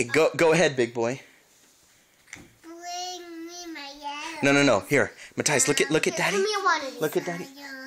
Okay, go go ahead, big boy. Bring me my yellow. No, no, no. Here, Matthias, look at look at daddy. Look at daddy.